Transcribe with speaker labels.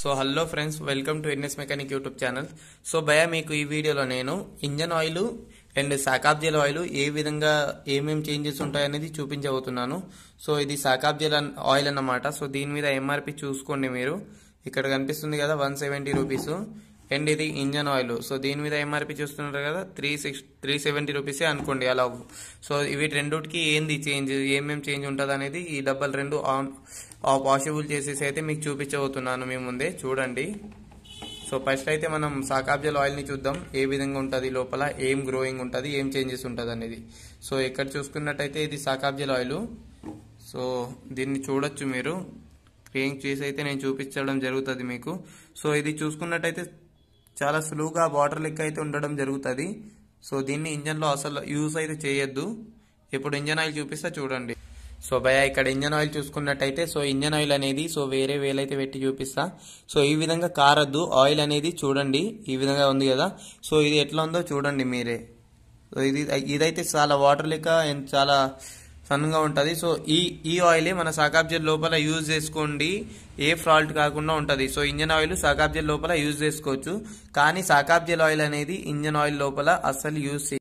Speaker 1: so hello friends welcome to N S mechanic YouTube channel so భయ మీకు ఈ వీడియోలో నేను ఇంజన్ ఆయిల్ అండ్ శాకాబ్జీల ఆయిల్ ఏ విధంగా ఏమేమి చేంజెస్ ఉంటాయనేది చూపించబోతున్నాను సో ఇది శాకాబ్జీల ఆయిల్ అన్నమాట సో దీని మీద ఎంఆర్పి చూసుకోండి మీరు ఇక్కడ కనిపిస్తుంది కదా వన్ సెవెంటీ రూపీస్ అండ్ ఇది ఇంజన్ ఆయిల్ సో దీని మీద ఎంఆర్పి చూస్తున్నారు కదా త్రీ సిక్స్ త్రీ సెవెంటీ రూపీసే అనుకోండి అలా సో ఇవి రెండుకి ఏంది చేంజ్ ఏమేమి చేంజ్ ఉంటుంది అనేది ఈ డబ్బలు రెండు ఆన్ పాసిబుల్ చేసేసి అయితే మీకు చూపించబోతున్నాను మీ ముందే చూడండి సో ఫస్ట్ అయితే మనం సాకాబ్జల్ ఆయిల్ని చూద్దాం ఏ విధంగా ఉంటుంది లోపల ఏం గ్రోయింగ్ ఉంటుంది ఏం చేంజెస్ ఉంటుంది అనేది సో ఎక్కడ చూసుకున్నట్టయితే ఇది సాకాబ్జల్ ఆయిల్ సో దీన్ని చూడొచ్చు మీరు క్రియేట్ చేసి అయితే నేను చూపించడం జరుగుతుంది మీకు సో ఇది చూసుకున్నట్టయితే చాలా స్లోగా వాటర్ లిక్ అయితే ఉండడం జరుగుతుంది సో దీన్ని ఇంజన్లో అసలు యూస్ అయితే చేయొద్దు ఇప్పుడు ఇంజన్ ఆయిల్ చూపిస్తే చూడండి సో భయ ఇక్కడ ఇంజన్ ఆయిల్ చూసుకున్నట్టయితే సో ఇంజన్ ఆయిల్ అనేది సో వేరే వేలైతే పెట్టి చూపిస్తా సో ఈ విధంగా కారద్దు ఆయిల్ అనేది చూడండి ఈ విధంగా ఉంది కదా సో ఇది ఎట్లా ఉందో చూడండి మీరే సో ఇది ఇదైతే చాలా వాటర్ లెక్క చాలా గా ఉంటుంది సో ఈ ఈ ఆయిల్ మన సాకాబ్జెల్ లోపల యూజ్ చేసుకోండి ఏ ఫాల్ట్ కాకుండా ఉంటుంది సో ఇంజన్ ఆయిల్ సాకాబ్జెల్ లోపల యూజ్ చేసుకోవచ్చు కానీ సాకాబ్జల్ ఆయిల్ అనేది ఇంజన్ ఆయిల్ లోపల అస్సలు యూజ్